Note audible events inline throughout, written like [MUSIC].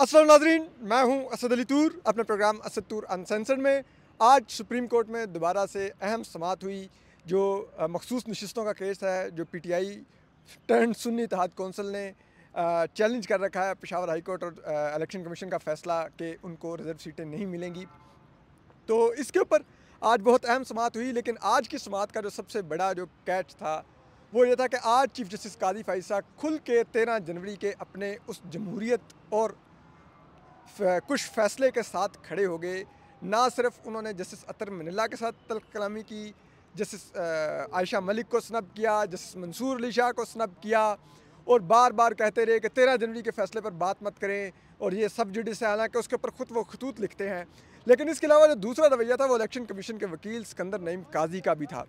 असलम नाजरीन मैं हूं असद अली तूर अपने प्रोग्राम असद तूर अनसेंसर में आज सुप्रीम कोर्ट में दोबारा से अहम समात हुई जो मखसूस नशस्तों का केस है जो P T I turn Sunni Ittehad council ने चैलेंज कर रखा है पेशावर हाई कोर्ट और इलेक्शन कमीशन का फैसला कि उनको रिजर्व सीटें नहीं मिलेंगी तो इसके ऊपर आज बहुत अहम समात हुई लेकिन आज की समात का जो सबसे बड़ा जो कैच था वो ये था कि आज चीफ जस्टिस कादी फाइसा खुल के तेरह जनवरी के अपने उस जमहूरीत और कुछ फैसले के साथ खड़े हो गए ना सिर्फ उन्होंने जस्टिस अतर मनिला के साथ तल कलामी की जस्टिस आयशा मलिक को स्नब किया जस्टिस मंसूर अली शाह को स्नब किया और बार बार कहते रहे कि तेरह जनवरी के फैसले पर बात मत करें और ये सब जुडिस है हालांकि उसके ऊपर खुद वो खतूत लिखते हैं लेकिन इसके अलावा जो दूसरा रवैया था वो इलेक्शन कमीशन के वकील सिकंदर नईम काजी का भी था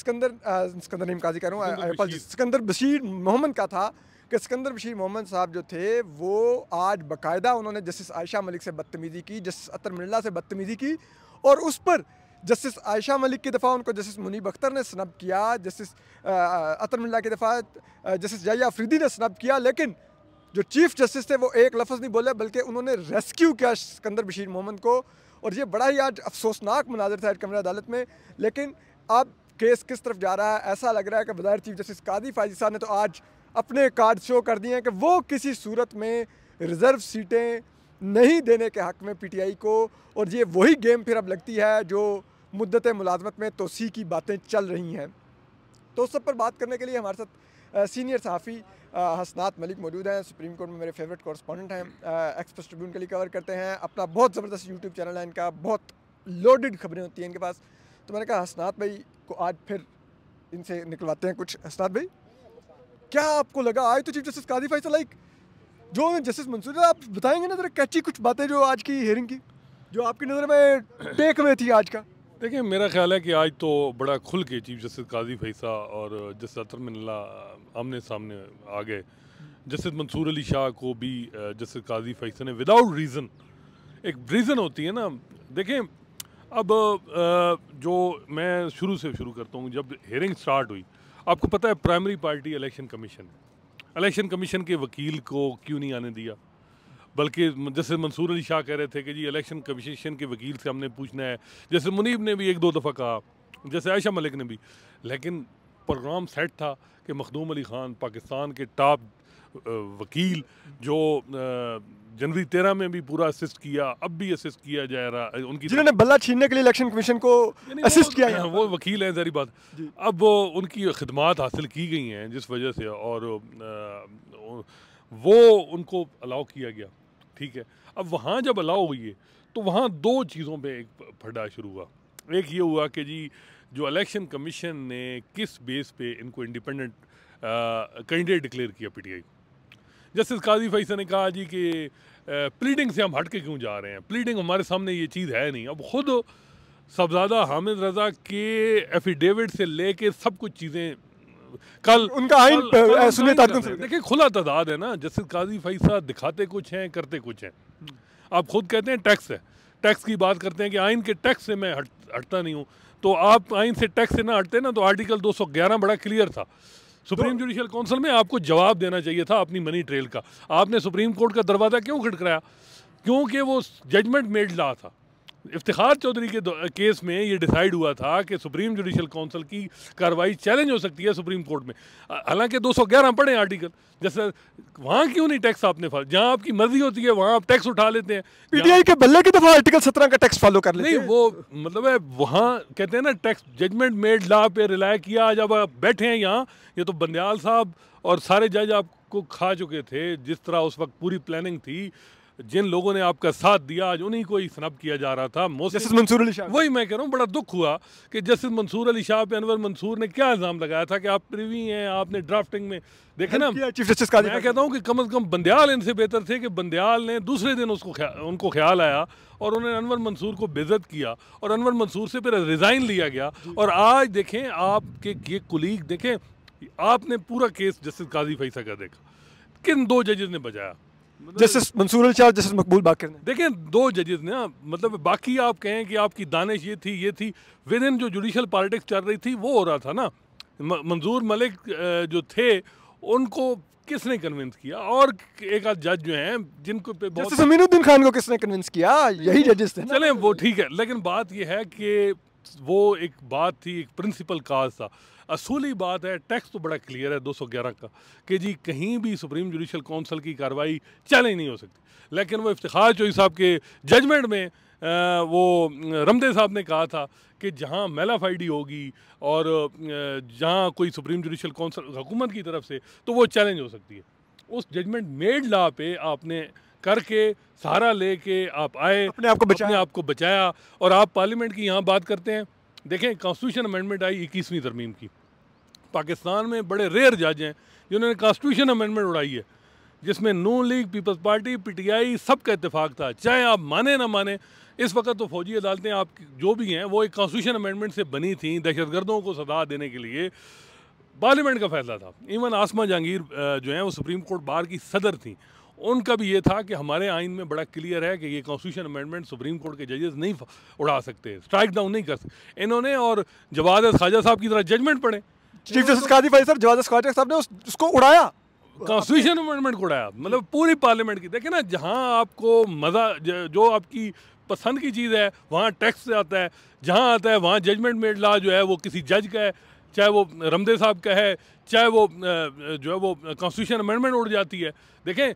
सिकंदर सिकंदर नईम काजी कह रहा हूँ सिकंदर बशीर मोहम्मद का था कि सिकंदर बशीर मोहम्मद साहब जो थे वो आज बाकायदा उन्होंने जस्टिस आयशा मलिक से बदतमीज़ी की जस्टिस अतर मिल्ला से बदतमीज़ी की और उस पर जस्टिस आयशा मलिक की दफ़ा उनको जस्टिस मुनीब अख्तर ने स्नब किया जस्टिस अतर मिल्ला की दफ़ा जस्टिस जया अफरीदी ने स्नब किया लेकिन जो चीफ जस्टिस थे वो एक लफ्ज़ नहीं बोले बल्कि उन्होंने रेस्क्यू किया सिकंदर बशीर मोहम्मद को और ये बड़ा ही आज अफसोसनाक मनाजर था कमरा अदालत में लेकिन अब केस किस तरफ जा रहा है ऐसा लग रहा है कि बज़ाहिर चीफ जस्टिस कादी फायजी साहब ने तो आज अपने कार्ड शो कर दिए हैं कि वो किसी सूरत में रिज़र्व सीटें नहीं देने के हक़ में पीटीआई को और ये वही गेम फिर अब लगती है जो मुद्दत मुलाजमत में तोसी की बातें चल रही हैं तो उस सब पर बात करने के लिए हमारे साथ सीनियर सहाफ़ी हसनात मलिक मौजूद हैं सुप्रीम कोर्ट में मेरे फेवरेट कॉरस्पॉन्डेंट हैं एक्सप्रेस ट्रिब्यून के लिए कवर करते हैं अपना बहुत ज़बरदस्त यूट्यूब चैनल है इनका बहुत लोडेड खबरें होती हैं इनके पास तो मैंने कहा हसनात भाई को आज फिर इनसे निकलवाते हैं कुछ हसनात भाई क्या आपको लगा आए तो chief justice Qazi Faisal like जो जस्टिस मंसूर आप बताएंगे ना जरा कैची कुछ बातें जो आज की हियरिंग की जो आपकी नज़र में टेक में थी आज का देखिए मेरा ख्याल है कि आज तो बड़ा खुल के चीफ जस्टिस काजी फैसा और जस्टिस अतर मिनला आमने सामने आ गए जस्टिस मंसूर अली शाह को भी जस्टिस काजी फैसा ने विदाउट रीज़न एक रीज़न होती है ना देखें अब जो मैं शुरू से शुरू करता हूँ जब हेयरिंग स्टार्ट हुई आपको पता है primary party election commission election commission के वकील को क्यों नहीं आने दिया बल्कि जैसे मंसूर अली शाह कह रहे थे कि जी इलेक्शन कमीशन के वकील से हमने पूछना है जैसे मुनीब ने भी एक दो दफ़ा कहा जैसे आयशा मलिक ने भी लेकिन प्रोग्राम सेट था कि मखदूम अली ख़ान पाकिस्तान के टॉप वकील जो जनवरी तेरह में भी पूरा असिस्ट किया अब भी असिस्ट किया जा रहा उनकी जिन्होंने बल्ला छीनने के लिए इलेक्शन कमीशन को असिस्ट किया है वो वकील हैं सारी बात अब वो उनकी खदमात हासिल की गई हैं जिस वजह से और वो उनको अलाउ किया गया ठीक है अब वहाँ जब अलाउ हुई है तो वहाँ दो चीज़ों पर एक फटा शुरू हुआ एक ये हुआ कि जी जो इलेक्शन कमीशन ने किस बेस पे इनको इंडिपेंडेंट कैंडिडेट डिक्लेयर किया पीटीआई को जस्टिस काजी फैसल ने कहा जी कि प्लीडिंग से हम हट के क्यों जा रहे हैं प्लीडिंग हमारे सामने ये चीज़ है नहीं अब खुद सबजादा हामिद रजा के एफिडेविट से लेके सब कुछ चीज़ें कल उनका आइन देखिए खुला तादाद है ना जस्टिस काजी फैसा दिखाते कुछ हैं करते कुछ हैं आप खुद कहते हैं टैक्स है टैक्स की बात करते हैं कि आइन के टैक्स से मैं हट हटता नहीं हूँ तो आप आइन से टैक्स से ना हटते ना तो आर्टिकल 211 बड़ा क्लियर था सुप्रीम तो- जुडिशियल काउंसिल में आपको जवाब देना चाहिए था अपनी मनी ट्रेल का आपने सुप्रीम कोर्ट का दरवाज़ा क्यों खटकराया क्योंकि वो जजमेंट मेड ला था इफ्तार चौधरी के केस में ये डिसाइड हुआ था कि सुप्रीम जुडिशल काउंसिल की कार्रवाई चैलेंज हो सकती है सुप्रीम कोर्ट में हालांकि 211 पढ़े आर्टिकल जैसे वहाँ क्यों नहीं टैक्स आपने फॉलो जहाँ आपकी मर्जी होती है वहाँ आप टैक्स उठा लेते हैं पीटीआई के बल्ले की दफा आर्टिकल सत्रह का टैक्स फॉलो कर लेते नहीं वो मतलब है वहाँ कहते हैं ना टैक्स जजमेंट मेड ला पे रिलाय किया जब आप बैठे हैं यहाँ ये तो बंदयाल साहब और सारे जज आपको खा चुके थे जिस तरह उस वक्त पूरी प्लानिंग थी जिन लोगों ने आपका साथ दिया आज उन्हीं को ही स्नब किया जा रहा था जस्टिस मंसूर अली शाह वही मैं कह रहा हूँ बड़ा दुख हुआ कि जस्टिस मंसूर अली शाह पे अनवर मंसूर ने क्या इल्ज़ाम लगाया था कि आप प्रिवी हैं आपने ड्राफ्टिंग में देखे ना चीफ जस्टिस का मैं कहता हूँ कि कम अज़ कम बंदयाल इनसे बेहतर थे कि बंदयाल ने दूसरे दिन उसको उनको ख्याल आया और उन्होंने अनवर मंसूर को बेजत किया और अनवर मंसूर से फिर रिज़ाइन लिया गया और आज देखें आपके ये कुलीग देखें आपने पूरा केस जस्टिस काजी फैसा का देखा किन दो जजेस ने बजाया मतलब जस्टिस मंसूर अली शाह जस्टिस मकबूल बाकर ने देखें दो जजेस ने हाँ, मतलब बाकी आप कहें कि आपकी दानिश ये थी ये थी विद इन जो जुडिशल पॉलिटिक्स चल रही थी वो हो रहा था ना मंजूर मलिक जो थे उनको किसने कन्विंस किया और एक आध जज जो है जिनको पे बहुत समीनुद्दीन खान को किसने कन्विंस किया यही जजेस थे चले वो ठीक है लेकिन बात यह है कि वो एक बात थी एक प्रिंसिपल काज था असूली बात है टैक्स तो बड़ा क्लियर है 211 का कि जी कहीं भी सुप्रीम जुडिशल काउंसिल की कार्रवाई चैलेंज नहीं हो सकती लेकिन वो इफ्तार चौधरी साहब के जजमेंट में आ, वो रमदे साहब ने कहा था कि जहाँ मेलाफाइडी होगी और जहाँ कोई सुप्रीम जुडिशल काउंसिल हुकूमत की तरफ से तो वो चैलेंज हो सकती है उस जजमेंट मेड ला पे आपने करके सहारा लेके आप आए अपने आप को बचाया, अपने बचाया और आप पार्लियामेंट की यहाँ बात करते हैं देखें कॉन्स्टिट्यूशन अमेंडमेंट आई इक्कीसवीं तरमीम की पाकिस्तान में बड़े रेयर जज हैं जिन्होंने कॉन्स्टिट्यूशन अमेंडमेंट उड़ाई है जिसमें नू लीग पीपल्स पार्टी पीटीआई सब का इतफाक था चाहे आप माने ना माने इस वक्त तो फौजी अदालतें आप जो भी हैं वो एक कॉन्स्टिट्यूशन अमेंडमेंट से बनी थी दहशतगर्दों को सजा देने के लिए पार्लियामेंट का फैसला था इवन आसमा जहांगीर जो हैं वो सुप्रीम कोर्ट बार की सदर थी उनका भी ये था कि हमारे आइन में बड़ा क्लियर है कि ये कॉन्स्टिट्यूशन अमेंडमेंट सुप्रीम कोर्ट के जजेस नहीं उड़ा सकते स्ट्राइक डाउन नहीं कर सकते इन्होंने और जवाद ख्वाजा साहब की तरह जजमेंट पढ़े चीफ जस्टिस कादी भाई साहब जवाद ख्वाजा साहब ने उस, उसको उड़ाया कॉन्स्टिट्यूशन अमेंडमेंट को उड़ाया मतलब पूरी पार्लियामेंट की देखे ना जहाँ आपको मज़ा जो आपकी पसंद की चीज़ है वहाँ टैक्स से आता है जहाँ आता है वहाँ जजमेंट मेड ला जो है वो किसी जज का है चाहे वो रमदे साहब का है चाहे वो जो है वो कॉन्स्टिट्यूशन अमेंडमेंट उड़ जाती है देखें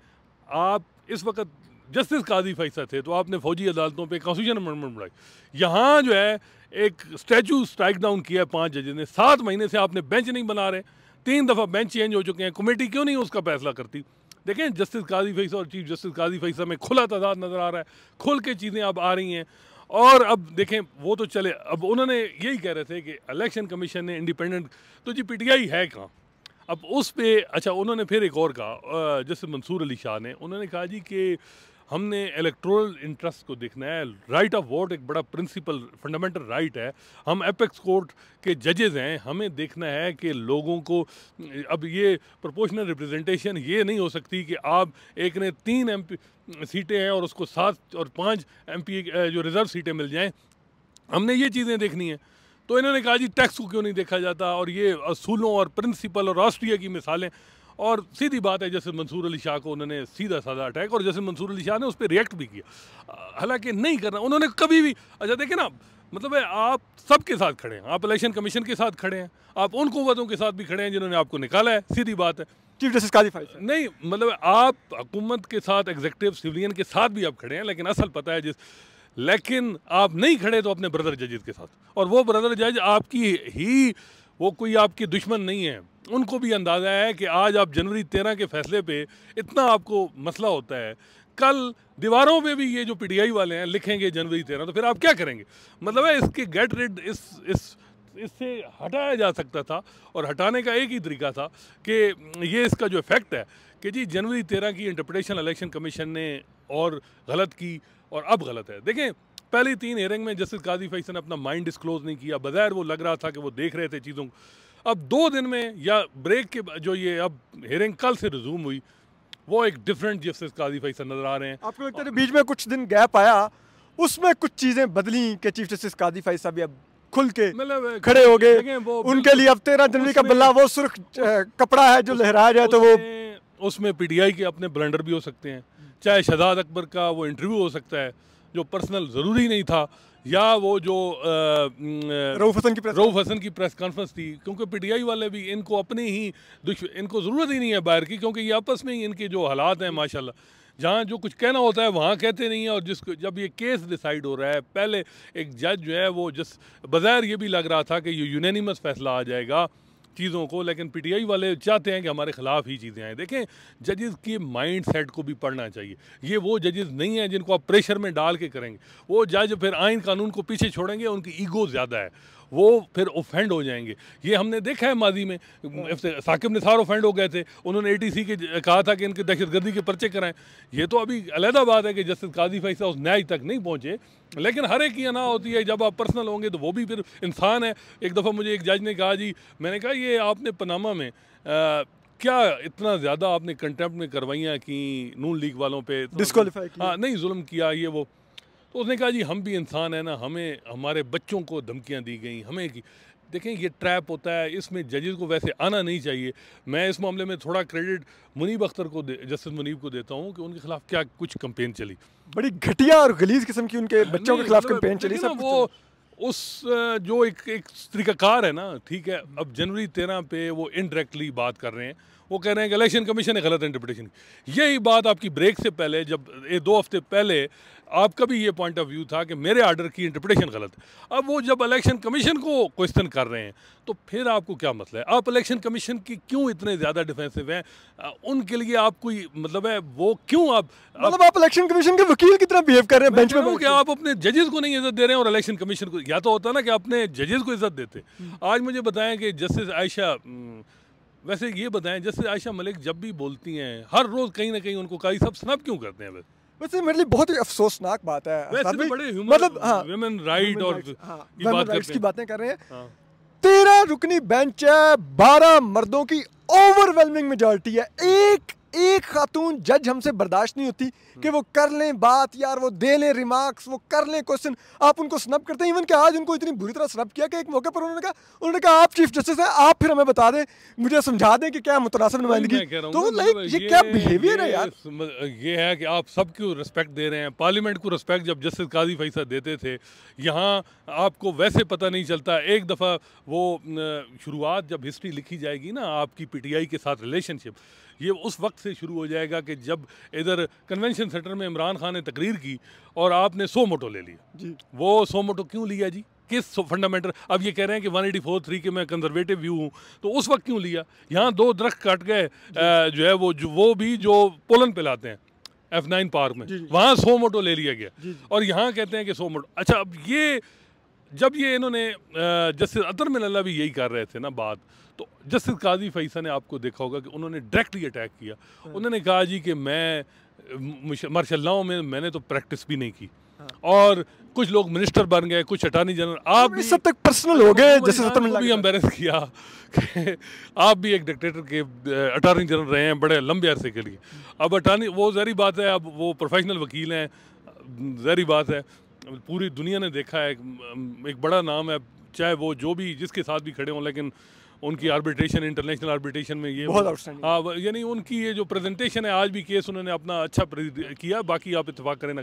आप इस वक्त जस्टिस काजी फैसा थे तो आपने फौजी अदालतों पे कॉन्स्टिट्यूशन अमेंडमेंट बनाई यहाँ जो है एक स्टैचू स्ट्राइक डाउन किया है पाँच जजेज ने सात महीने से आपने बेंच नहीं बना रहे तीन दफ़ा बेंच चेंज हो चुके हैं कमेटी क्यों नहीं उसका फैसला करती देखें जस्टिस काजी फैसा और चीफ जस्टिस काजी फैसा में खुला तजाद नज़र आ रहा है खुल के चीज़ें अब आ रही हैं और अब देखें वो तो चले अब उन्होंने यही कह रहे थे कि इलेक्शन कमीशन ने इंडिपेंडेंट तो जी पीटीआई है कहाँ अब उस पर अच्छा उन्होंने फिर एक और कहा जैसे मंसूर अली शाह ने उन्होंने कहा जी कि हमने इलेक्ट्रोल इंटरेस्ट को देखना है राइट ऑफ वोट एक बड़ा प्रिंसिपल फंडामेंटल राइट है हम एपेक्स कोर्ट के जजेज हैं हमें देखना है कि लोगों को अब ये प्रोपोर्शनल रिप्रेजेंटेशन ये नहीं हो सकती कि आप एक ने तीन एम सीटें हैं और उसको सात और पाँच एम जो रिज़र्व सीटें मिल जाएँ हमने ये चीज़ें देखनी हैं तो इन्होंने कहा जी टैक्स को क्यों नहीं देखा जाता और ये असूलों और प्रिंसिपल और राष्ट्रीय की मिसालें और सीधी बात है जैसे मंसूर अली शाह को उन्होंने सीधा साधा अटैक और जैसे मंसूर अली शाह ने उस पर रिएक्ट भी किया हालांकि नहीं करना उन्होंने कभी भी अच्छा देखे ना मतलब है आप सबके साथ खड़े हैं आप इलेक्शन कमीशन के साथ खड़े हैं आप उन कुतों के साथ भी खड़े हैं जिन्होंने आपको निकाला है सीधी बात है चीफ जस्टिस काजी नहीं मतलब आप हुकूमत के साथ एग्जीक्यूटिव सिविलियन के साथ भी आप खड़े हैं लेकिन असल पता है जिस लेकिन आप नहीं खड़े तो अपने ब्रदर जजेज के साथ और वो ब्रदर जज आपकी ही वो कोई आपके दुश्मन नहीं है उनको भी अंदाज़ा है कि आज आप जनवरी तेरह के फैसले पे इतना आपको मसला होता है कल दीवारों पे भी ये जो पीटीआई वाले हैं लिखेंगे जनवरी तेरह तो फिर आप क्या करेंगे मतलब है इसके गेट रिड इस इस इससे हटाया जा सकता था और हटाने का एक ही तरीका था कि ये इसका जो इफेक्ट है कि जी जनवरी तेरह की इंटरप्रटेशन इलेक्शन कमीशन ने और गलत की और अब गलत है देखें पहली तीन हेयरिंग में जस्टिस काजी फैसन ने अपना माइंड डिस्क्लोज नहीं किया बज़ैर वो लग रहा था कि वो देख रहे थे चीज़ों को अब दो दिन में या ब्रेक के जो ये अब हेयरिंग कल से रिजूम हुई वो एक डिफरेंट जस्टिस काजी फैसन नज़र आ रहे हैं आपको लगता है बीच में कुछ दिन गैप आया उसमें कुछ चीज़ें बदली कि चीफ जस्टिस काजी फैस भी अब खुल के मतलब खड़े हो गए उनके लिए अब तेरह जनवरी का बल्ला वो सुर्ख कपड़ा है जो लहराया जाए तो वो उसमें पीडीआई के अपने ब्लेंडर भी हो सकते हैं चाहे शहजाद अकबर का वो इंटरव्यू हो सकता है जो पर्सनल ज़रूरी नहीं था या वो जो रऊफ हसन की रऊफ हसन की प्रेस कॉन्फ्रेंस थी क्योंकि पीटीआई वाले भी इनको अपने ही दुश्म इनको ज़रूरत ही नहीं है बाहर की क्योंकि ये आपस में ही इनके जो हालात हैं माशाल्लाह जहाँ जो कुछ कहना होता है वहाँ कहते नहीं हैं और जिसको जब ये केस डिसाइड हो रहा है पहले एक जज जो है वो जिस बज़ैर ये भी लग रहा था कि ये यूनानिमस फैसला आ जाएगा चीज़ों को लेकिन पीटीआई वाले चाहते हैं कि हमारे खिलाफ ही चीज़ें आएँ देखें जजेस के माइंड सेट को भी पढ़ना चाहिए ये वो जजेस नहीं हैं जिनको आप प्रेशर में डाल के करेंगे वो जज फिर आइन कानून को पीछे छोड़ेंगे उनकी ईगो ज़्यादा है वो फिर ऑफेंड हो जाएंगे ये हमने देखा है माजी में साकिब निसार ऑफेंड हो गए थे उन्होंने ए के कहा था कि इनके दहशतगर्दी के पर्चे कराएं ये तो अभी अलहदा बात है कि जस्टिस काजी फैसा उस न्याय तक नहीं पहुँचे लेकिन हर एक की अना होती है जब आप पर्सनल होंगे तो वो भी फिर इंसान है एक दफ़ा मुझे एक जज ने कहा जी मैंने कहा ये आपने पनामा में क्या इतना ज़्यादा आपने कंटेम्प्ट में करवाइयाँ की नून लीग वालों पर डिस्कालीफाई तो हाँ नहीं जुल्म किया ये वो तो उसने कहा जी हम भी इंसान हैं ना हमें हमारे बच्चों को धमकियाँ दी गई हमें की देखें ये ट्रैप होता है इसमें जजेस को वैसे आना नहीं चाहिए मैं इस मामले में थोड़ा क्रेडिट मुनीब अख्तर को जस्टिस मुनीब को देता हूँ कि उनके खिलाफ क्या कुछ कंपेन चली बड़ी घटिया और गलीज किस्म की उनके बच्चों के खिलाफ मतलब कंपेन चली सब वो उस जो एक एक तरीकाकार है ना ठीक है अब जनवरी तेरह पे वो इनडायरेक्टली बात कर रहे हैं वो कह रहे हैं कि इलेक्शन कमीशन ने गलत इंटरप्रिटेशन की यही बात आपकी ब्रेक से पहले जब ये दो हफ्ते पहले आपका भी ये पॉइंट ऑफ व्यू था कि मेरे आर्डर की इंटरप्रिटेशन गलत है अब वो जब इलेक्शन कमीशन को क्वेश्चन कर रहे हैं तो फिर आपको क्या मसला मतलब है आप इलेक्शन कमीशन की क्यों इतने ज़्यादा डिफेंसिव हैं उनके लिए आप कोई मतलब है वो क्यों आप मतलब आप इलेक्शन कमीशन के वकील की तरह बिहेव कर रहे हैं बेंच में क्या आप अपने जजेस को नहीं इज्जत दे रहे हैं और इलेक्शन कमीशन को या तो होता ना कि अपने जजेस को इज्जत देते हम्म। आज मुझे बताएं कि जस्टिस हम्म, आयशा वैसे ये बताएं जस्टिस आयशा मलिक जब भी बोलती हैं हर रोज़ कहीं ना कहीं उनको कहीं सब स्नप क्यों करते हैं वैसे वैसे मेरे लिए बहुत ही अफसोसनाक बात है वैसे तो बड़े मतलब हाँ राइट और हाँ, की बात की बातें कर रहे हैं हाँ। तेरह रुकनी बेंच है बारह मर्दों की ओवरवेलमिंग मेजोरिटी है एक एक खातून जज हमसे बर्दाश्त नहीं होती कि वो कर लें बात यार वो दे लें रिमार्क्स वो कर लें क्वेश्चन आप उनको स्नप करते हैं इवन कि आज उनको इतनी बुरी तरह स्नप किया कि एक मौके पर उन्होंने कहा उन्होंने कहा आप चीफ जस्टिस हैं आप फिर हमें बता दें मुझे समझा दें कि क्या मुतनासब नुमाइंदगी तो लाइक तो ये क्या बिहेवियर है यार ये है कि आप सबको रिस्पेक्ट दे रहे हैं पार्लियामेंट को रिस्पेक्ट जब जस्टिस काजी फैसा देते थे यहाँ आपको वैसे पता नहीं चलता एक दफ़ा वो शुरुआत जब हिस्ट्री लिखी जाएगी ना आपकी पीटीआई के साथ रिलेशनशिप ये उस वक्त से शुरू हो जाएगा कि जब इधर कन्वेंशन कोचिंग सेंटर में इमरान खान ने तकरीर की और आपने सो मोटो ले लिया जी वो सो मोटो क्यों लिया जी किस फंडामेंटल अब ये कह रहे हैं कि वन एटी फोर थ्री के मैं कंजर्वेटिव व्यू हूँ तो उस वक्त क्यों लिया यहाँ दो दरख्त काट गए जो है वो जो, वो भी जो पोलन पे लाते हैं एफ नाइन पार्क में वहाँ सो मोटो ले लिया गया और यहाँ कहते हैं कि सो मोटो अच्छा अब ये जब ये इन्होंने जस्टिस अतर मिल्ला भी यही कर रहे थे ना बात तो जस्टिस काजी फैसा ने आपको देखा होगा कि उन्होंने डायरेक्टली अटैक किया हाँ। उन्होंने कहा जी कि मैं मार्शल्लाओं में मैंने तो प्रैक्टिस भी नहीं की हाँ। और कुछ लोग मिनिस्टर बन गए कुछ अटॉर्नी जनरल आप तो भी सब तक पर्सनल हो गए जैसे भी एम्बेरस किया [LAUGHS] आप भी एक डिक्टेटर के अटॉर्नी जनरल रहे हैं बड़े लंबे अरसे के लिए हम्म। अब अटॉर्नी वो जहरी बात है अब वो प्रोफेशनल वकील हैं जहरी बात है पूरी दुनिया ने देखा है एक बड़ा नाम है चाहे वो जो भी जिसके साथ भी खड़े हों लेकिन उनकी आर्बिट्रेशन इंटरनेशनल आर्बिट्रेशन में ये बहुत हाँ यानी उनकी ये जो प्रेजेंटेशन है आज भी केस उन्होंने अपना अच्छा किया बाकी आप इतफाक़ करें ना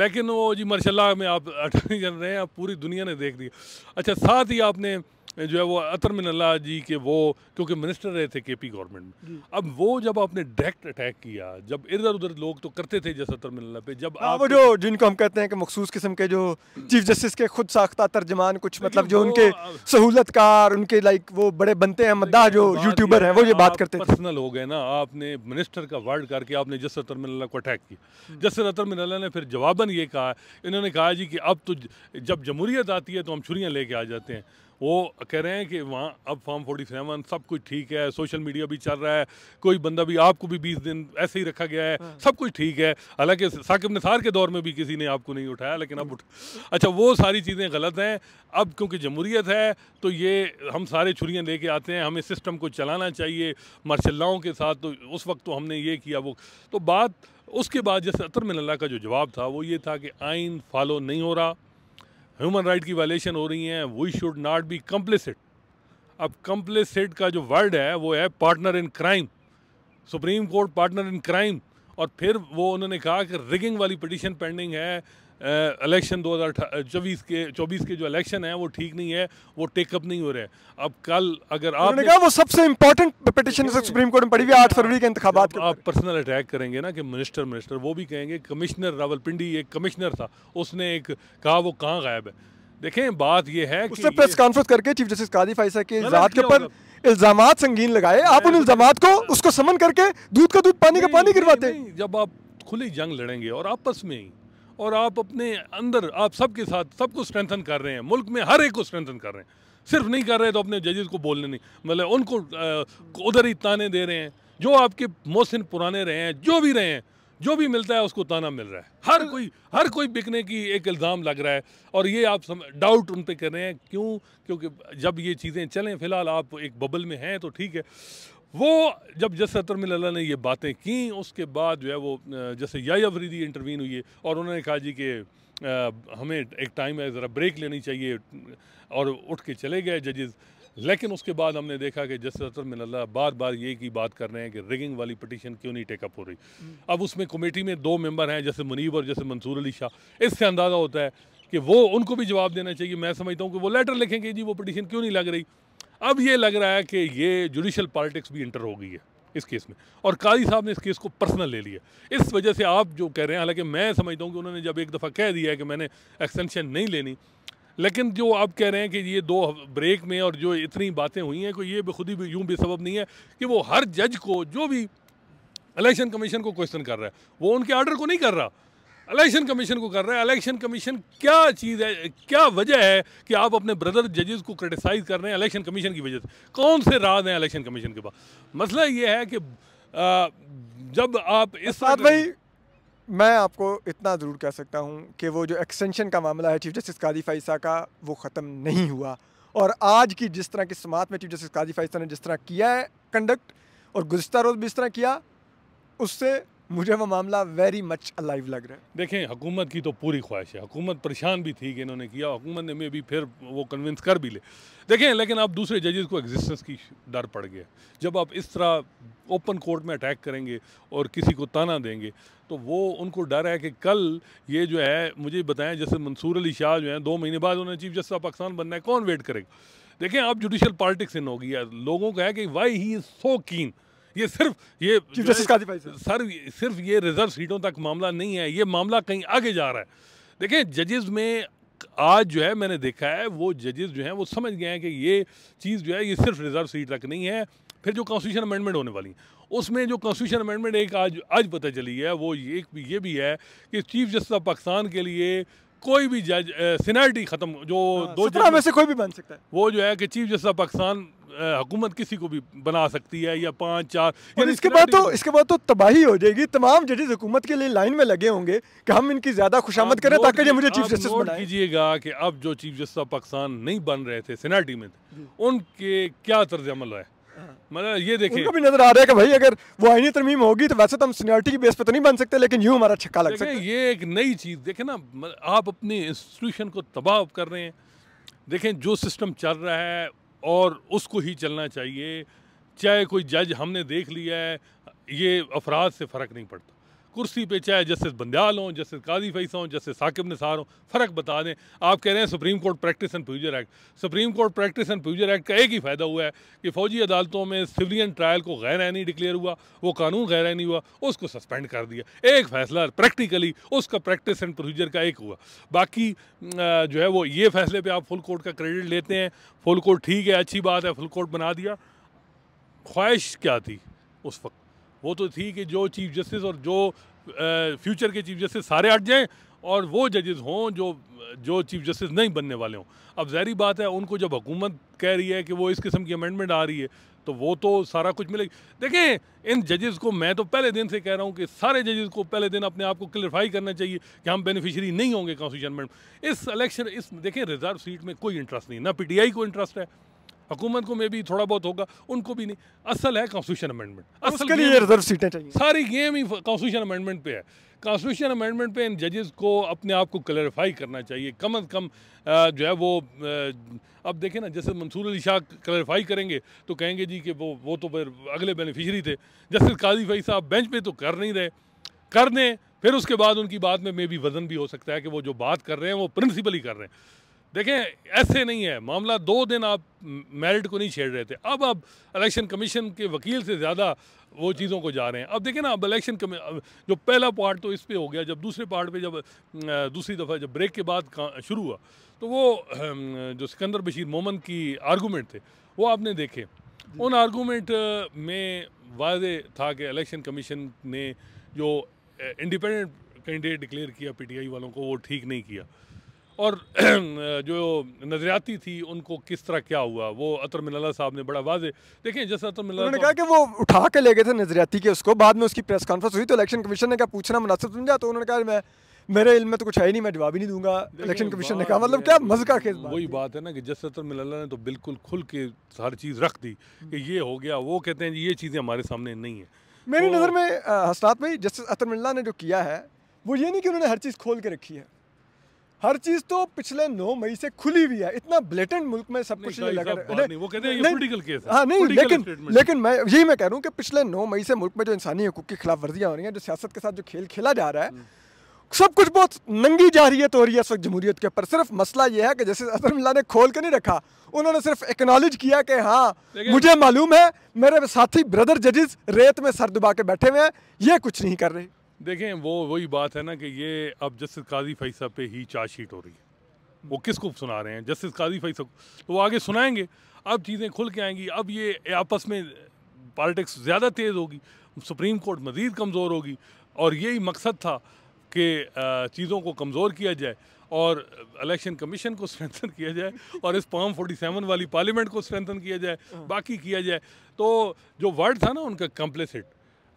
लेकिन वो जी मार्शाला में आप [LAUGHS] अटॉर्नी जनरल रहे हैं आप पूरी दुनिया ने देख दिया अच्छा साथ ही आपने जो है वो अतर मिनल्ला जी के वो क्योंकि मिनिस्टर रहे थे केपी गवर्नमेंट में अब वो जब आपने डायरेक्ट अटैक किया जब इधर उधर लोग तो करते थे जैसे अतर मिनल्ला पे जब आप हाँ, वो जो जिनको हम कहते हैं कि मखसूस किस्म के जो चीफ जस्टिस के खुद साख्ता तर्जमान कुछ मतलब जो उनके सहूलतकार उनके लाइक वो बड़े बनते हैं मद्दा तो जो यूट्यूबर है वो ये बात करते पर्सनल हो गए ना आपने मिनिस्टर का वर्ड करके आपने जसर अतर मिनल्ला को अटैक किया हम्म। जसर अतर मिनल्ला ने फिर जवाबन ये कहा इन्होंने कहा जी कि अब तो जब जमहूरियत आती है तो हम छुरियाँ लेके आ जाते हैं वो कह रहे हैं कि वहाँ अब फॉर्म फोर्टी सेवन सब कुछ ठीक है सोशल मीडिया भी चल रहा है कोई बंदा भी आपको भी बीस दिन ऐसे ही रखा गया है हाँ। सब कुछ ठीक है हालांकि साकिब निसार के दौर में भी किसी ने आपको नहीं उठाया लेकिन अब हम्म। उठ अच्छा वो सारी चीज़ें गलत हैं अब क्योंकि जमूरीत है तो ये हम सारे छुरियाँ लेके आते हैं हमें सिस्टम को चलाना चाहिए मार्शल्लाओं के साथ तो उस वक्त तो हमने ये किया वो तो बात उसके बाद जैसे अतर मिनल्ला का जो जवाब था वो ये था कि आइन फॉलो नहीं हो रहा ह्यूमन राइट की वायलेशन हो रही हैं we should not be complicit अब कम्प्लिसिट का जो वर्ड है वो है partner in crime supreme court partner in crime और फिर वो उन्होंने कहा कि रिगिंग वाली पिटिशन पेंडिंग है इलेक्शन दो हज़ार चौबीस के चौबीस के जो इलेक्शन है वो ठीक नहीं है वो टेकअप नहीं हो रहे अब कल अगर आपने कहा वो सबसे इंपॉर्टेंट पिटिशन सुप्रीम कोर्ट में पड़ी हुई आठ फरवरी के इंतबात आप पर्सनल अटैक करेंगे ना कि मिनिस्टर मिनिस्टर वो भी कहेंगे कमिश्नर रावलपिंडी एक कमिश्नर था उसने एक कहा वो कहाँ गायब है देखें बात यह है उसने प्रेस कॉन्फ्रेंस करके चीफ जस्टिस कादी फैसा के जात के ऊपर इल्जाम संगीन लगाए आप उन इल्जाम को उसको समन करके दूध का दूध पानी का पानी गिरवाते जब आप खुली जंग लड़ेंगे और आपस में ही और आप अपने अंदर आप सबके साथ सबको स्ट्रेंथन कर रहे हैं मुल्क में हर एक को स्ट्रेंथन कर रहे हैं सिर्फ नहीं कर रहे तो अपने जजेस को बोलने नहीं मतलब उनको उधर ही ताने दे रहे हैं जो आपके मोहसिन पुराने रहे हैं जो भी रहे हैं जो भी मिलता है उसको ताना मिल रहा है हर कोई हर कोई बिकने की एक इल्ज़ाम लग रहा है और ये आप डाउट उन पर कर रहे हैं क्यों क्योंकि जब ये चीज़ें चलें फ़िलहाल आप एक बबल में हैं तो ठीक है वो जब जस अतरमिल्ला ने ये बातें की उसके बाद जो है वो जैसे या वरीदी इंटरवीन हुई है और उन्होंने कहा जी कि हमें एक टाइम है ज़रा ब्रेक लेनी चाहिए और उठ के चले गए जजेस लेकिन उसके बाद हमने देखा कि जस्टिस अतर बार बार ये की बात कर रहे हैं कि रिगिंग वाली पटिशन क्यों नहीं टेकअप हो रही हम्म। अब उसमें कमेटी में दो मेम्बर हैं जैसे मुनीब और जैसे मंसूर अली शाह इससे अंदाज़ा होता है कि वो उनको भी जवाब देना चाहिए मैं समझता हूँ कि वो लेटर लिखेंगे जी वो पटिशन क्यों नहीं लग रही अब ये लग रहा है कि ये जुडिशल पॉलिटिक्स भी इंटर हो गई है इस केस में और काजी साहब ने इस केस को पर्सनल ले लिया इस वजह से आप जो कह रहे हैं हालांकि मैं समझता हूँ कि उन्होंने जब एक दफ़ा कह दिया है कि मैंने एक्सटेंशन नहीं लेनी लेकिन जो आप कह रहे हैं कि ये दो ब्रेक में और जो इतनी बातें हुई हैं कोई ये बेखुदी भी यूँ भी सबब नहीं है कि वो हर जज को जो भी इलेक्शन कमीशन को क्वेश्चन कर रहा है वो उनके आर्डर को नहीं कर रहा इलेक्शन कमीशन को कर रहे हैं इलेक्शन कमीशन क्या चीज़ है क्या वजह है कि आप अपने ब्रदर जजेस को क्रिटिसाइज़ कर रहे हैं इलेक्शन कमीशन की वजह से कौन से राज हैं इलेक्शन कमीशन के पास मसला ये है कि आ, जब आप इस साथ भाई मैं आपको इतना ज़रूर कह सकता हूँ कि वो जो एक्सटेंशन का मामला है चीफ जस्टिस काजी फ़ाइसा का वो ख़त्म नहीं हुआ और आज की जिस तरह की समात में चीफ जस्टिस काजी फ़ाइसा ने जिस तरह किया है कंडक्ट और गुज्तर रोज़ भी इस तरह किया उससे मुझे वो मामला वेरी मच अलाइव लग रहा है देखें हुकूमत की तो पूरी ख्वाहिश है हुकूमत परेशान भी थी कि इन्होंने किया हुकूमत ने मैं भी फिर वो कन्विंस कर भी ले देखें लेकिन अब दूसरे जजेस को एग्जिस्टेंस की डर पड़ गया जब आप इस तरह ओपन कोर्ट में अटैक करेंगे और किसी को ताना देंगे तो वो उनको डर है कि कल ये जो है मुझे बताएं जैसे मंसूर अली शाह जो हैं दो महीने बाद उन्हें चीफ जस्टिस ऑफ पाकिस्तान बनना है कौन वेट करेगा देखें आप जुडिशल पॉलिटिक्स इन होगी लोगों का है कि वाई ही इज़ सो कीन ये सिर्फ ये चीफ जस्टिस का सर सिर्फ ये रिजर्व सीटों तक मामला नहीं है ये मामला कहीं आगे जा रहा है देखें जजेस में आज जो है मैंने देखा है वो जजेस जो हैं वो समझ गए हैं कि ये चीज़ जो है ये सिर्फ रिजर्व सीट तक नहीं है फिर जो कॉन्स्टिट्यूशन अमेंडमेंट होने वाली है उसमें जो कॉन्स्टिट्यूशन अमेंडमेंट एक आज आज पता चली है वो एक ये भी है कि चीफ जस्टिस ऑफ पाकिस्तान के लिए कोई भी जज सीनाटी ख़त्म जो हाँ, दो में से कोई भी बन सकता है वो जो है कि चीफ जस्टिस ऑफ पाकिस्तान हुकूमत किसी को भी बना सकती है या पाँच चार और इसके बाद तो इसके बाद तो तबाही हो जाएगी तमाम जजेज हुकूमत के लिए लाइन में लगे होंगे कि हम इनकी ज़्यादा खुशामद करें ताकि ये मुझे चीफ जस्टिस बनाए कीजिएगा कि अब जो चीफ जस्टिस ऑफ पाकिस्तान नहीं बन रहे थे सेनाटी में उनके क्या तर्ज अमल है हाँ। मतलब ये देखिए उनको भी नजर आ रहा है कि भाई अगर वो आईनी तरमीम होगी तो वैसे तो हम सीनियरिटी की बेस पर तो नहीं बन सकते लेकिन यूँ हमारा छक्का लग सकता है ये एक नई चीज़ देखें ना आप अपने इंस्टीट्यूशन को तबाह कर रहे हैं देखें जो सिस्टम चल रहा है और उसको ही चलना चाहिए चाहे कोई जज हमने देख लिया है ये अफराद से फ़र्क नहीं पड़ता कुर्सी पे चाहे जस्टिस बंदयाल हों जस्टिस काजी फैसा हों जस्टिस साकिब निसार हों फ़र्क बता दें आप कह रहे हैं supreme court practice and procedure act supreme court practice and procedure act का एक ही फ़ायदा हुआ है कि फ़ौजी अदालतों में सिविलियन ट्रायल को गैर आइनी डिक्लेयर हुआ वो कानून गैर आइनी हुआ उसको सस्पेंड कर दिया एक फैसला प्रैक्टिकली उसका प्रैक्टिस एंड प्रोसीजर का एक हुआ बाकी जो है वो ये फैसले पर आप फुल कोर्ट का क्रेडिट लेते हैं फुल कोर्ट ठीक है अच्छी बात है फुल कोर्ट बना दिया ख्वाहिश क्या थी उस वक्त वो तो थी कि जो चीफ जस्टिस और जो फ्यूचर के चीफ जस्टिस सारे हट जाएं और वो जजेस हों जो जो चीफ जस्टिस नहीं बनने वाले हों अब जहरी बात है उनको जब हुकूमत कह रही है कि वो इस किस्म की अमेंडमेंट आ रही है तो वो तो सारा कुछ मिलेगी देखें इन जजेस को मैं तो पहले दिन से कह रहा हूँ कि सारे जजेस को पहले दिन अपने आप को क्लियरफाई करना चाहिए कि हम बेनिफिशरी नहीं होंगे कॉन्स्टिट्यूशन में इस इलेक्शन इस देखें रिजर्व सीट में कोई इंटरेस्ट नहीं ना पीटीआई को इंटरेस्ट है हुकूमत को मे भी थोड़ा बहुत होगा उनको भी नहीं असल है कॉन्स्टिट्यूशन अमेंडमेंट असल के लिए रिजर्व सीटें चाहिए सारी गेम ही कॉन्स्टिट्यूशन अमेंडमेंट पे है कॉन्स्टिट्यूशन अमेंडमेंट पे इन जजेस को अपने आप को क्लैरिफाई करना चाहिए कम अज़ कम जो है वो अब देखें ना जैसे मंसूर अली शाह क्लैरिफाई करेंगे तो कहेंगे जी कि वो वो तो फिर अगले बेनिफिशरी थे जस्टिस काजी फई साहब बेंच पे तो कर नहीं रहे कर दें फिर उसके बाद उनकी बात में मे भी वजन भी हो सकता है कि वो जो बात कर रहे हैं वो प्रिंसिपल ही कर रहे हैं देखें ऐसे नहीं है मामला दो दिन आप मेरिट को नहीं छेड़ रहे थे अब आप इलेक्शन कमीशन के वकील से ज़्यादा वो चीज़ों को जा रहे हैं अब देखें ना अब इलेक्शन जो पहला पार्ट तो इस पर हो गया जब दूसरे पार्ट पे जब दूसरी दफ़ा जब ब्रेक के बाद शुरू हुआ तो वो जो सिकंदर बशीर मोमन की आर्गूमेंट थे वो आपने देखे उन आर्गूमेंट में वाज था कि इलेक्शन कमीशन ने जो इंडिपेंडेंट कैंडिडेट डिक्लेयर किया पीटीआई वालों को वो ठीक नहीं किया और [CLEARS THROAT] जो नजरियाती थी उनको किस तरह क्या हुआ वो अतर मिल्ला साहब ने बड़ा वाजे देखें जैसे अतर मिल्ला उन्होंने तो कहा कि वो उठा के ले गए थे नजरियाती के उसको बाद में उसकी प्रेस कॉन्फ्रेंस हुई तो इलेक्शन कमीशन ने क्या पूछना मुनासिब समझा तो उन्होंने कहा मैं मेरे इल्म में तो कुछ है ही नहीं मैं जवाब ही नहीं दूंगा इलेक्शन कमीशन ने कहा मतलब क्या मज़का का खेल वही बात है ना कि अतर मिल्ला ने तो बिल्कुल खुल के हर चीज़ रख दी कि ये हो गया वो कहते हैं ये चीज़ें हमारे सामने नहीं है मेरी तो नज़र में हसनात भाई जस्टिस अतर मिल्ला ने जो किया है वो ये नहीं कि उन्होंने हर चीज़ खोल के रखी है हर चीज तो पिछले नौ मई से खुली हुई है इतना ब्लेटेंट मुल्क में सब कुछ नहीं, वो कहते हैं ये पॉलिटिकल केस है हाँ नहीं लेकिन लेकिन मैं यही मैं कह रहा हूँ कि पिछले नौ मई से मुल्क में जो इंसानी हकूक की खिलाफ वर्जियाँ हो रही हैं जो सियासत के साथ जो खेल खेला जा रहा है हम्म। सब कुछ बहुत नंगी है हो रही है इस वक्त जमहूरियत के ऊपर सिर्फ मसला यह है कि जैसे असदुल्ला ने खोल के नहीं रखा उन्होंने सिर्फ एक्नॉलेज किया कि हाँ मुझे मालूम है मेरे साथी ब्रदर जजेस रेत में सर दुबा के बैठे हुए हैं ये कुछ नहीं कर रहे देखें वो वही बात है ना कि ये अब जस्टिस काजी फैसा साहब पे ही चार्जशीट हो रही है वो किसको सुना रहे हैं जस्टिस काजी फैसा साहब तो वो आगे सुनाएंगे अब चीज़ें खुल के आएंगी अब ये आपस में पॉलिटिक्स ज़्यादा तेज़ होगी सुप्रीम कोर्ट मज़ीद कमज़ोर होगी और यही मकसद था कि चीज़ों को कमज़ोर किया जाए और इलेक्शन कमीशन को स्ट्रेंथन किया जाए और इस पाम सेवन वाली पार्लियामेंट को स्ट्रेंथन किया जाए हाँ। बाकी किया जाए तो जो वर्ड था ना उनका कम्प्लेसिट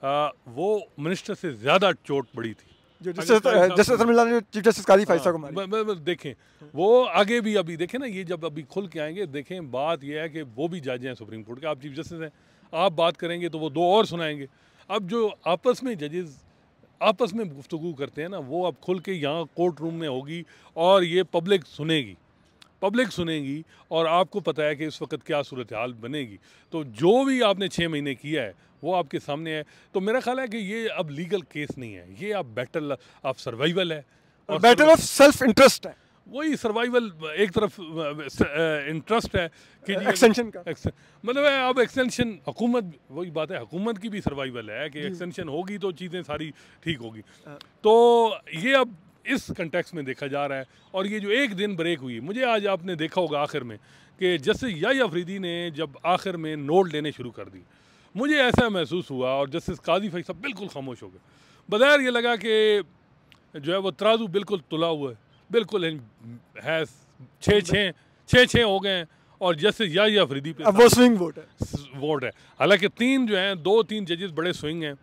वो मिनिस्टर से ज़्यादा चोट पड़ी थी हाँ, चीफ जस्टिस फैसला हाँ, को देखें वो आगे भी अभी देखें ना ये जब अभी खुल के आएंगे देखें बात ये है कि वो भी जज हैं सुप्रीम कोर्ट के आप चीफ जस्टिस हैं आप बात करेंगे तो वो दो और सुनाएंगे अब जो आपस में जजेस आपस में गुफ्तु करते हैं ना वो अब खुल के यहाँ कोर्ट रूम में होगी और ये पब्लिक सुनेगी पब्लिक सुनेगी और आपको पता है कि इस वक्त क्या सूरत हाल बनेगी तो जो भी आपने छः महीने किया है वो आपके सामने है तो मेरा ख्याल है कि ये अब लीगल केस नहीं है ये अब बैटल ऑफ सर्वाइवल है और बैटल ऑफ सेल्फ इंटरेस्ट है वही सर्वाइवल एक तरफ इंटरेस्ट है कि एक्सटेंशन का मतलब अब एक्सटेंशन हुकूमत वही बात है हुकूमत की भी सर्वाइवल है कि एक्सटेंशन होगी तो चीज़ें सारी ठीक होगी तो ये अब इस कंटेक्स में देखा जा रहा है और ये जो एक दिन ब्रेक हुई मुझे आज आपने देखा होगा आखिर में कि जस्टिस या अफरीदी ने जब आखिर में नोट लेने शुरू कर दी मुझे ऐसा महसूस हुआ और जस्टिस काजी फैक साहब बिल्कुल खामोश हो गए बगैर ये लगा कि जो है वो तराजू बिल्कुल तुला हुआ है बिल्कुल है छः छः छः छः हो गए हैं और जस्टिस या अफरीदी पे वो स्विंग वोट है वोट है हालांकि तीन जो हैं दो तीन जजेस बड़े स्विंग हैं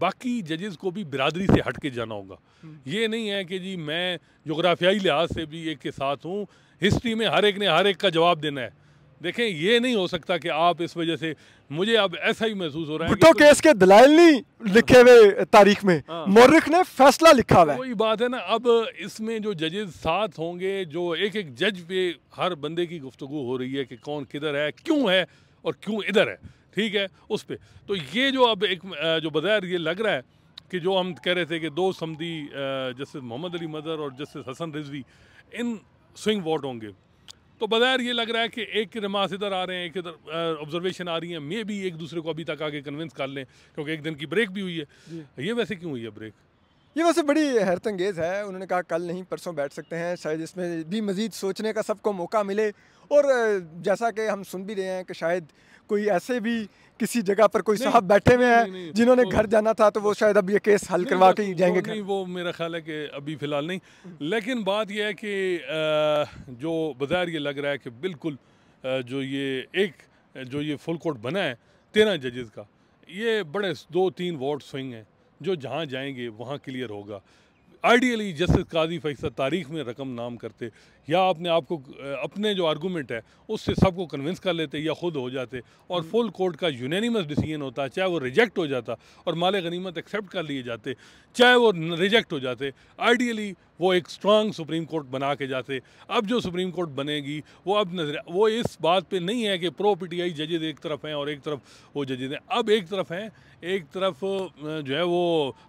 बाकी जजेस को भी बिरादरी से हट के जाना होगा हम्म। ये नहीं है कि जी मैं जोग्राफियाई लिहाज से भी एक के साथ हूँ हिस्ट्री में हर एक ने हर एक का जवाब देना है देखें ये नहीं हो सकता कि आप इस वजह से मुझे अब ऐसा ही महसूस हो रहा है तो केस के दलाइल नहीं लिखे हुए तारीख में हाँ। मोरिक ने फैसला लिखा हुआ वही बात है ना अब इसमें जो जजेस साथ होंगे जो एक एक जज पे हर बंदे की गुफ्तु हो रही है कि कौन किधर है क्यों है और क्यों इधर है ठीक है उस पर तो ये जो अब एक जो बाज़ार ये लग रहा है कि जो हम कह रहे थे कि दो समी जस्टिस मोहम्मद अली मदर और जस्टिस हसन रिजवी इन स्विंग वोट होंगे तो बाज़ार ये लग रहा है कि एक की नमाज इधर आ रहे हैं एक इधर ऑब्जर्वेशन आ रही है मे भी एक दूसरे को अभी तक आगे कन्विंस कर लें क्योंकि एक दिन की ब्रेक भी हुई है ये वैसे क्यों हुई है ब्रेक ये वैसे बड़ी हैरत अंगेज़ है उन्होंने कहा कल नहीं परसों बैठ सकते हैं शायद इसमें भी मज़ीद सोचने का सबको मौका मिले और जैसा कि हम सुन भी रहे हैं कि शायद कोई ऐसे भी किसी जगह पर कोई साहब बैठे हुए हैं जिन्होंने घर जाना था तो वो शायद अब ये केस हल करवा के जाएंगे नहीं वो मेरा ख्याल है कि अभी फ़िलहाल नहीं हम्म। लेकिन बात यह है कि जो बाज़ार ये लग रहा है कि बिल्कुल जो ये एक जो ये फुल कोर्ट बना है तेरह जजेस का ये बड़े दो तीन वार्ड स्विंग हैं जो जहाँ जाएंगे वहाँ क्लियर होगा आइडियली जस्टिस काजी फैसला तारीख में रकम नाम करते या अपने आप को अपने जो आर्गूमेंट है उससे सबको कन्विंस कर लेते या ख़ुद हो जाते और फुल कोर्ट का यूनानिमस डिसीजन होता चाहे वो रिजेक्ट हो जाता और माले गनीमत एक्सेप्ट कर लिए जाते चाहे वो रिजेक्ट हो जाते आइडियली वो एक स्ट्रांग सुप्रीम कोर्ट बना के जाते अब जो सुप्रीम कोर्ट बनेगी वो अब नजर वो इस बात पे नहीं है कि प्रो पी टी आई जजेज एक तरफ हैं और एक तरफ वो जजेज हैं अब एक तरफ हैं एक तरफ जो है वो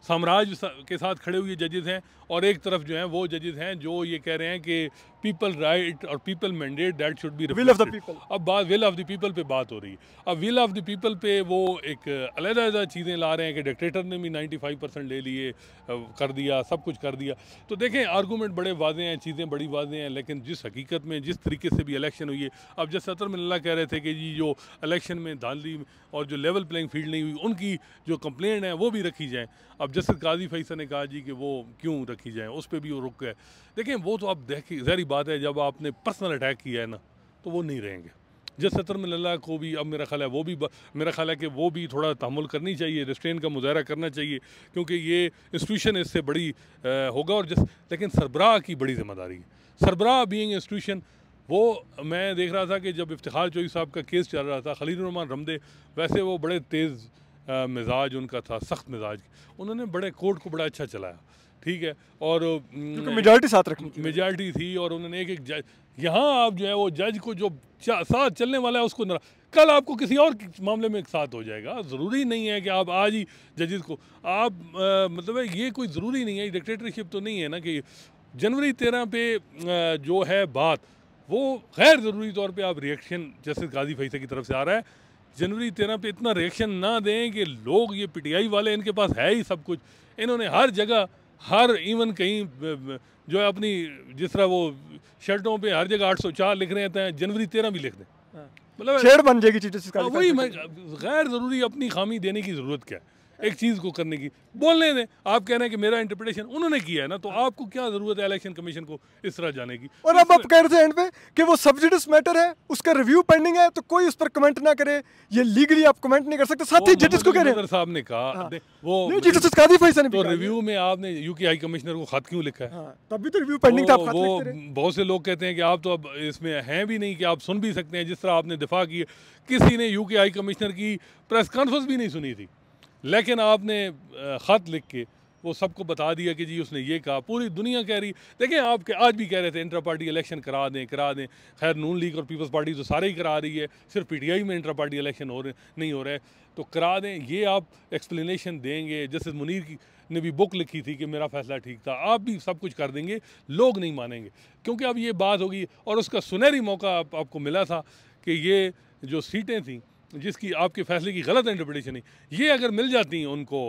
साम्राज्य के साथ खड़े हुए जजेज हैं और एक तरफ जो हैं वो जजेज हैं जो ये कह रहे हैं कि पीपल राइट और people mandate that should be will of the people अब बात विल ऑफ द पीपल पे बात हो रही है अब विल ऑफ द पीपल पे वो एक अलग-अलग चीज़ें ला रहे हैं कि डिक्टेटर ने भी 95 परसेंट ले लिए कर दिया सब कुछ कर दिया तो देखें आर्गूमेंट बड़े वाजे हैं चीज़ें बड़ी वाजे हैं लेकिन जिस हकीकत में जिस तरीके से भी इलेक्शन हुई है अब जैसे सतर मिल्ला कह रहे थे कि जी जो इलेक्शन में धांधली और जो लेवल प्लेइंग फील्ड नहीं हुई उनकी जो कंप्लेंट है वो भी रखी जाए अब जस्टिस काजी फैसा ने कहा जी कि वो क्यों रखी जाए उस पर भी वो रुक गए देखें वो तो आप देखिए जहरी बात है जब आपने पर्सनल अटैक किया है ना तो वो नहीं रहेंगे जिस सतर में लल्ला को भी अब मेरा ख्याल है वो भी मेरा ख्याल है कि वो भी थोड़ा तहमुल करनी चाहिए रिस्ट्रेन का मुजाहरा करना चाहिए क्योंकि ये इंस्टीट्यूशन इससे बड़ी आ, होगा और जिस लेकिन सरबराह की बड़ी जिम्मेदारी है सरबराह बींग इंस्टीट्यूशन वो मैं देख रहा था कि जब इफ्तार चौधरी साहब का केस चल रहा था खलील रमदे वैसे वो बड़े तेज़ मिजाज उनका था सख्त मिजाज उन्होंने बड़े कोर्ट को बड़ा अच्छा चलाया ठीक है और मेजॉरिटी साथ रखनी मेजॉरिटी थी और उन्होंने एक एक जज यहाँ आप जो है वो जज को जो साथ चलने वाला है उसको कल आपको किसी और मामले में एक साथ हो जाएगा ज़रूरी नहीं है कि आप आज ही जजेस को आप आ, मतलब ये कोई ज़रूरी नहीं है डिक्टेटरशिप तो नहीं है ना कि जनवरी तेरह पे जो है बात वो गैर ज़रूरी तौर पे आप रिएक्शन जस्टिस गाजी फैसे की तरफ से आ रहा है जनवरी तेरह पे इतना रिएक्शन ना दें कि लोग ये पीटीआई वाले इनके पास है ही सब कुछ इन्होंने हर जगह हर इवन कहीं जो है अपनी जिस तरह वो शर्टों पे हर जगह 804 लिख रहे तो हैं जनवरी तेरह भी लिख दें हाँ। मतलब छेड़ बन जाएगी चीज़ें हाँ, वही गैर ज़रूरी अपनी खामी देने की ज़रूरत क्या है एक चीज़ को करने की बोलने दें आप कह रहे हैं कि मेरा इंटरप्रिटेशन उन्होंने किया है ना तो आपको क्या ज़रूरत है इलेक्शन कमीशन को इस तरह जाने की और अब आप कह रहे थे एंड पे कि वो सब्जिडस मैटर है उसका रिव्यू पेंडिंग है तो कोई उस पर कमेंट ना करे ये लीगली आप कमेंट नहीं कर सकते साथ ही जजेस को कह रहे हैं साहब ने कहा हाँ। वो जस्टिस कादी रिव्यू तो में आपने यूके कमिश्नर को खत क्यों लिखा है तभी हाँ, तो रिव्यू पेंडिंग तो था वो बहुत से लोग कहते हैं कि आप तो अब इसमें हैं भी नहीं कि आप सुन भी सकते हैं जिस तरह आपने दिफा किया किसी ने यूके कमिश्नर की प्रेस कॉन्फ्रेंस भी नहीं सुनी थी लेकिन आपने ख़त लिख के वो सबको बता दिया कि जी उसने ये कहा पूरी दुनिया कह रही देखें आप के आज भी कह रहे थे इंटर पार्टी इलेक्शन करा दें करा दें खैर नून लीग और पीपल्स पार्टी तो सारे ही करा रही है सिर्फ पीटीआई में इंटर पार्टी इलेक्शन हो रहे नहीं हो रहे तो करा दें ये आप एक्सप्लेनेशन देंगे जस्टिस मुनीर की ने भी बुक लिखी थी कि मेरा फैसला ठीक था आप भी सब कुछ कर देंगे लोग नहीं मानेंगे क्योंकि अब ये बात होगी और उसका सुनहरी मौका आप, आपको मिला था कि ये जो सीटें थीं जिसकी आपके फैसले की गलत इंटरप्रटेशन है ये अगर मिल जाती हैं उनको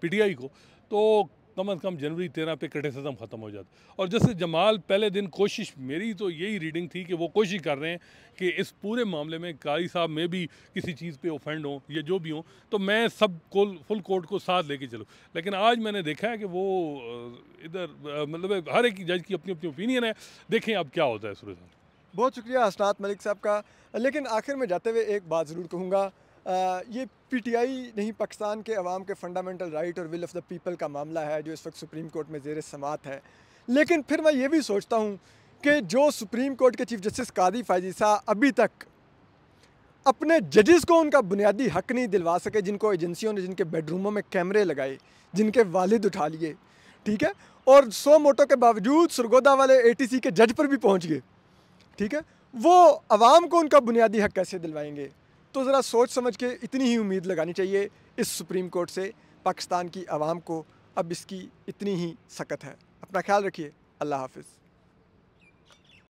पीटीआई को तो कम अज़ कम जनवरी तेरह पे क्रिटिसिज्म ख़त्म हो जाता और जैसे जमाल पहले दिन कोशिश मेरी तो यही रीडिंग थी कि वो कोशिश कर रहे हैं कि इस पूरे मामले में कारी साहब में भी किसी चीज़ पे ओफेंड हो या जो भी हो तो मैं सब को फुल कोर्ट को साथ लेके चलूँ लेकिन आज मैंने देखा है कि वो इधर मतलब हर एक जज की अपनी अपनी ओपिनियन है देखें अब क्या होता है सुरेश बहुत शुक्रिया असनात मलिक साहब का लेकिन आखिर में जाते हुए एक बात ज़रूर कहूँगा ये पीटीआई नहीं पाकिस्तान के अवाम के फंडामेंटल राइट और विल ऑफ़ द पीपल का मामला है जो इस वक्त सुप्रीम कोर्ट में जेर समात है लेकिन फिर मैं ये भी सोचता हूँ कि जो सुप्रीम कोर्ट के चीफ जस्टिस कादी फायजी साहब अभी तक अपने जजेस को उनका बुनियादी हक नहीं दिलवा सके जिनको एजेंसियों ने जिनके बेडरूमों में कैमरे लगाए जिनके वालिद उठा लिए ठीक है और सौ मोटो के बावजूद सुरगोदा वाले एटीसी के जज पर भी पहुंच गए ठीक है वो आवाम को उनका बुनियादी हक कैसे दिलवाएंगे तो ज़रा सोच समझ के इतनी ही उम्मीद लगानी चाहिए इस सुप्रीम कोर्ट से पाकिस्तान की आवाम को अब इसकी इतनी ही सकत है अपना ख्याल रखिए अल्लाह हाफिज़